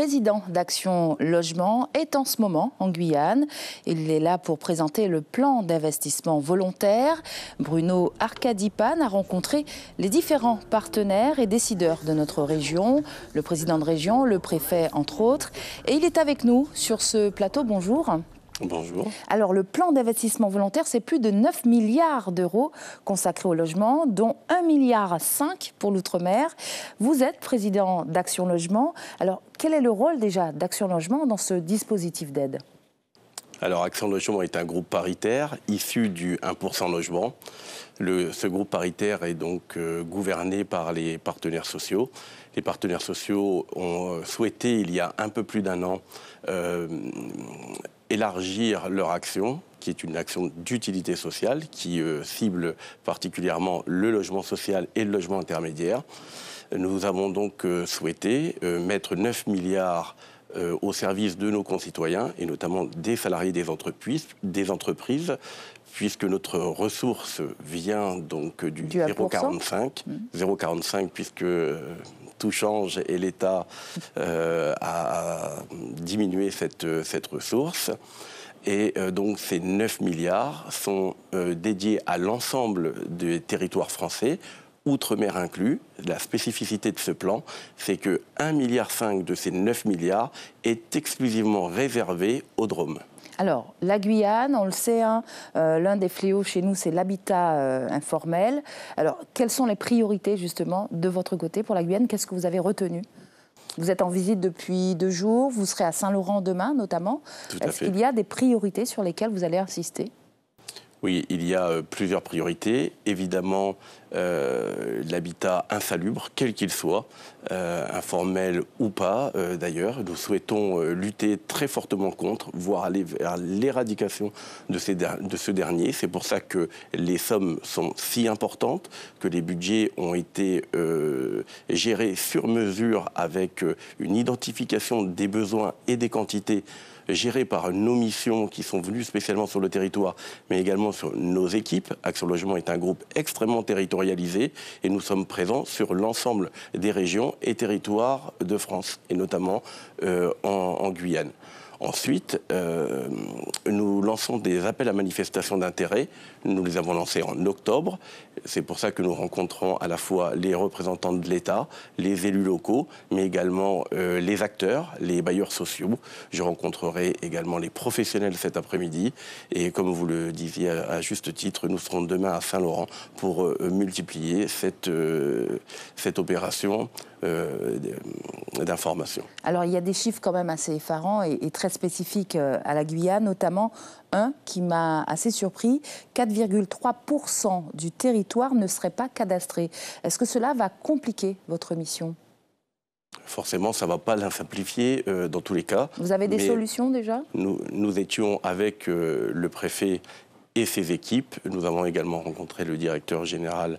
président d'Action Logement, est en ce moment en Guyane. Il est là pour présenter le plan d'investissement volontaire. Bruno Arcadipan a rencontré les différents partenaires et décideurs de notre région, le président de région, le préfet entre autres. Et il est avec nous sur ce plateau. Bonjour. Bonjour. Alors, le plan d'investissement volontaire, c'est plus de 9 milliards d'euros consacrés au logement, dont 1,5 milliard pour l'outre-mer. Vous êtes président d'Action Logement. Alors, quel est le rôle déjà d'Action Logement dans ce dispositif d'aide alors, Action Logement est un groupe paritaire issu du 1% Logement. ce groupe paritaire est donc euh, gouverné par les partenaires sociaux. Les partenaires sociaux ont euh, souhaité, il y a un peu plus d'un an, euh, élargir leur action qui est une action d'utilité sociale, qui euh, cible particulièrement le logement social et le logement intermédiaire. Nous avons donc euh, souhaité euh, mettre 9 milliards au service de nos concitoyens, et notamment des salariés des entreprises, puisque notre ressource vient donc du, 0,45, 0,45 mmh. puisque tout change et l'État euh, a diminué cette, ressource. Et euh, donc ces 9 milliards sont euh, dédiés à l'ensemble des territoires français, outre-mer inclus. La spécificité de ce plan, c'est que 1,5 milliard de ces 9 milliards est exclusivement réservé aux drômes. Alors, la Guyane, on le sait, hein, euh, l'un des fléaux chez nous, c'est l'habitat euh, informel. Alors, quelles sont les priorités, justement, de votre côté pour la Guyane Qu'est-ce que vous avez retenu vous êtes en visite depuis deux jours, vous serez à Saint-Laurent demain notamment. Est-ce qu'il y a des priorités sur lesquelles vous allez insister oui, il y a euh, plusieurs priorités. Évidemment, euh, l'habitat insalubre, quel qu'il soit, euh, informel ou pas euh, d'ailleurs. Nous souhaitons lutter très fortement contre, voire aller vers l'éradication de, de ce dernier. C'est pour ça que les sommes sont si importantes, que les budgets ont été gérés sur mesure avec une identification des besoins et des quantités gérés par nos missions qui sont venues spécialement sur le territoire, mais également sur nos équipes. Action Logement est un groupe extrêmement territorial et nous sommes présents sur l'ensemble des régions et territoires de France, et notamment euh, en Guyane. Ensuite, euh, nous lançons des appels à manifestation d'intérêt. Nous les avons lancés en octobre. C'est pour ça que nous rencontrons à la fois les représentants de l'État, les élus locaux, mais également euh, les acteurs, les bailleurs sociaux. Je rencontrerai également les professionnels cet après-midi. Et comme vous le disiez à juste titre, nous serons demain à Saint-Laurent pour euh, multiplier cette, cette opération euh, d'informations. Alors il y a des chiffres quand même assez effarants et, très spécifiques euh, à la Guyane, notamment un qui m'a assez surpris, 4,3% du territoire ne serait pas cadastré. Est-ce que cela va compliquer votre mission Forcément, ça ne va pas l'simplifier euh, dans tous les cas. Vous avez des solutions déjà nous, nous étions avec le préfet et ses équipes. Nous avons également rencontré le directeur général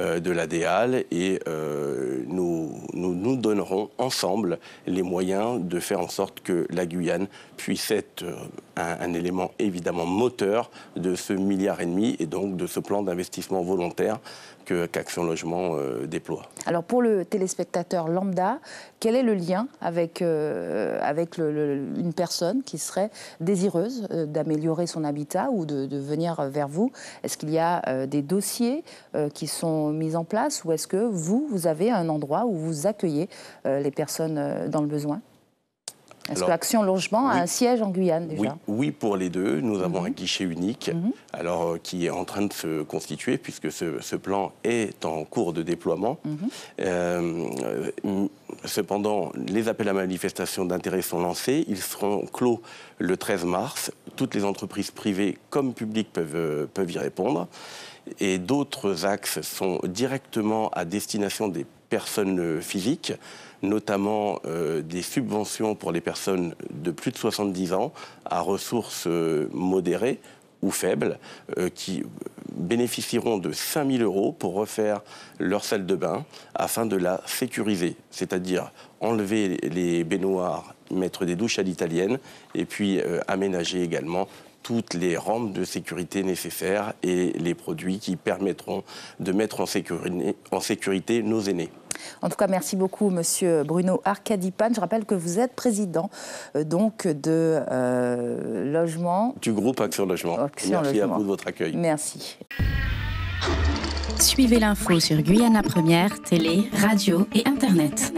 euh, de l'ADEAL et euh, nous, nous donnerons ensemble les moyens de faire en sorte que la Guyane puisse être euh, un, élément évidemment moteur de ce milliard et demi et donc de ce plan d'investissement volontaire que qu'Action Logement déploie. Alors pour le téléspectateur lambda, quel est le lien avec, avec une personne qui serait désireuse d'améliorer son habitat ou de venir vers vous Est-ce qu'il y a euh, des dossiers euh, qui sont mis en place ou est-ce que vous, vous avez un endroit où vous accueillez euh, les personnes dans le besoin est-ce que Action Logement a un siège en Guyane déjà oui, pour les deux. Nous avons mhm. un guichet unique mhm. alors, qui est en train de se constituer puisque ce, plan est en cours de déploiement. Mhm. cependant, les appels à manifestation d'intérêt sont lancés. Ils seront clos le 13 mars toutes les entreprises privées comme publiques peuvent, euh, peuvent y répondre. Et d'autres axes sont directement à destination des personnes euh, physiques, notamment euh, des subventions pour les personnes de plus de 70 ans à ressources modérées ou faibles, qui bénéficieront de 5 000 euros pour refaire leur salle de bain afin de la sécuriser, c'est-à-dire enlever les baignoires mettre des douches à l'italienne et puis euh, aménager également toutes les rampes de sécurité nécessaires et les produits qui permettront de mettre en sécurité, nos aînés. En tout cas, merci beaucoup, Monsieur Bruno Arcadipan. Je rappelle que vous êtes président euh, donc de euh, logement du groupe Action Logement. merci à vous de votre accueil. Merci. Suivez l'info sur Guyana Première, télé, radio et internet.